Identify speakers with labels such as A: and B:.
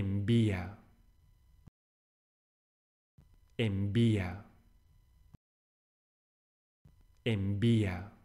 A: envía, envía, envía.